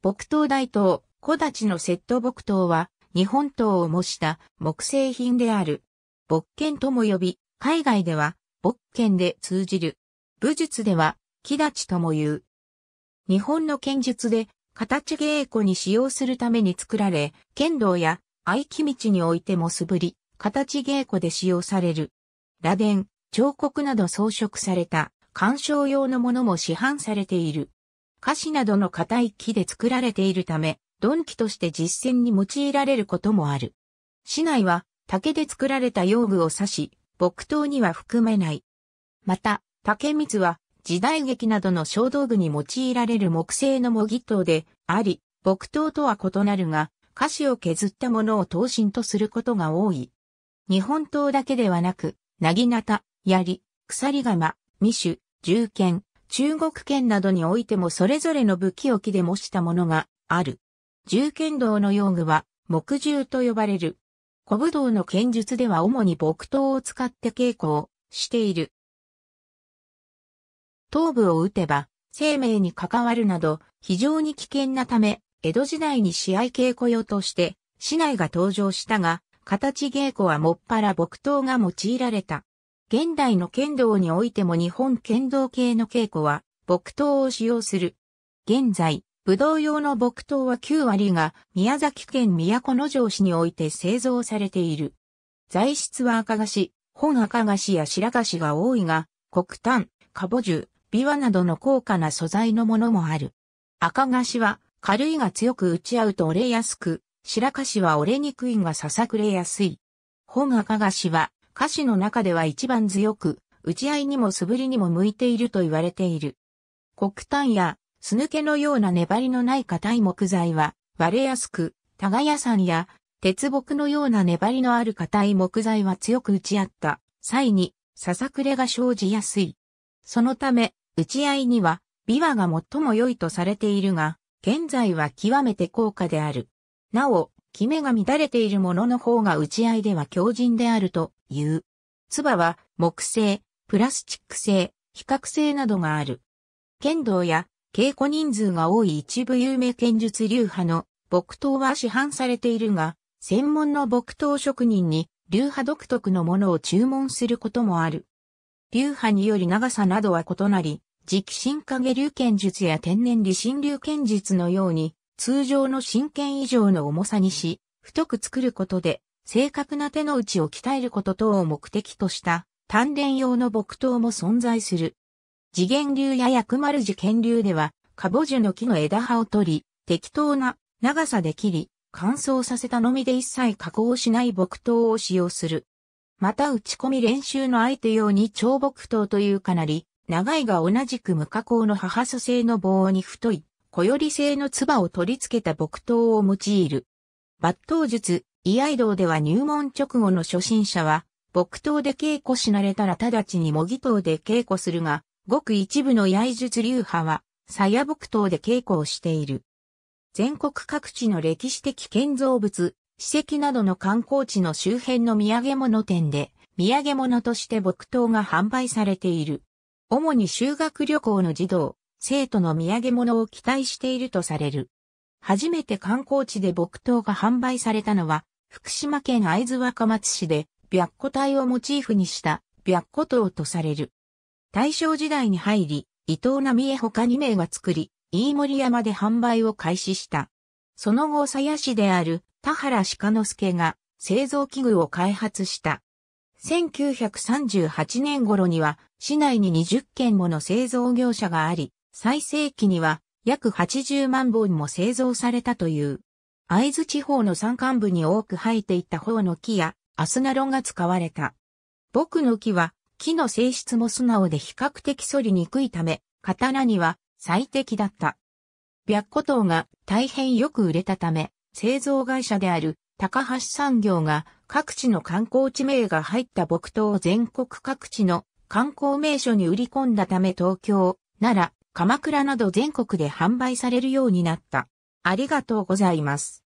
木刀大刀、小立のセット木刀は、日本刀を模した木製品である。木剣とも呼び、海外では、木剣で通じる。武術では、木立とも言う。日本の剣術で、形稽古に使用するために作られ、剣道や合気道においても素振り、形稽古で使用される。螺鈿、彫刻など装飾された、鑑賞用のものも市販されている。菓子などの硬い木で作られているため、鈍器として実践に用いられることもある。市内は竹で作られた用具を指し、木刀には含めない。また、竹光は時代劇などの小道具に用いられる木製の模擬刀であり、木刀とは異なるが、菓子を削ったものを刀身とすることが多い。日本刀だけではなく、薙刀、槍、鎖釜、未種、銃剣、中国圏などにおいてもそれぞれの武器を木で模したものがある。銃剣道の用具は木銃と呼ばれる。古武道の剣術では主に木刀を使って稽古をしている。頭部を撃てば生命に関わるなど非常に危険なため、江戸時代に試合稽古用として市内が登場したが、形稽古はもっぱら木刀が用いられた。現代の剣道においても日本剣道系の稽古は、木刀を使用する。現在、武道用の木刀は9割が宮崎県都城市において製造されている。材質は赤菓子、本赤菓子や白菓子が多いが、黒炭、カボジュ、ビワなどの高価な素材のものもある。赤菓子は軽いが強く打ち合うと折れやすく、白菓子は折れにくいがささくれやすい。本赤菓子は歌詞の中では一番強く、打ち合いにも素振りにも向いていると言われている。黒炭や、すぬけのような粘りのない硬い木材は、割れやすく、ヤさんや、鉄木のような粘りのある硬い木材は強く打ち合った際に、ささくれが生じやすい。そのため、打ち合いには、琵琶が最も良いとされているが、現在は極めて高価である。なお、キメが乱れているものの方が打ち合いでは強靭であると言う。唾は木製、プラスチック製、比較性などがある。剣道や稽古人数が多い一部有名剣術流派の木刀は市販されているが、専門の木刀職人に流派独特のものを注文することもある。流派により長さなどは異なり、直進影流剣術や天然理心流剣術のように、通常の真剣以上の重さにし、太く作ることで正確な手の内を鍛えること等を目的とした鍛錬用の木刀も存在する。次元流や薬丸寺剣流では、カボジュの木の枝葉を取り、適当な長さで切り、乾燥させたのみで一切加工しない木刀を使用する。また打ち込み練習の相手用に長木刀というかなり、長いが同じく無加工の母素製の棒に太い、小寄り製の唾を取り付けた木刀を用いる。抜刀術、居合道では入門直後の初心者は、木刀で稽古し慣れたら直ちに模擬刀で稽古するが、ごく一部の刃術流派は、鞘木刀で稽古をしている。全国各地の歴史的建造物、史跡などの観光地の周辺の土産物店で、土産物として木刀が販売されている。主に修学旅行の児童、生徒の土産物を期待しているとされる。初めて観光地で木刀が販売されたのは、福島県会津若松市で、白虎隊をモチーフにした白虎塔とされる。大正時代に入り、伊藤浪江他2名が作り、飯森山で販売を開始した。その後、鞘師である田原鹿之助が製造器具を開発した。1938年頃には市内に20件もの製造業者があり、最盛期には約80万本も製造されたという。会津地方の山間部に多く生えていた方の木やアスナロが使われた。僕の木は木の性質も素直で比較的反りにくいため、刀には最適だった。白虎刀が大変よく売れたため、製造会社である高橋産業が各地の観光地名が入った木刀を全国各地の観光名所に売り込んだため東京、奈良、鎌倉など全国で販売されるようになった。ありがとうございます。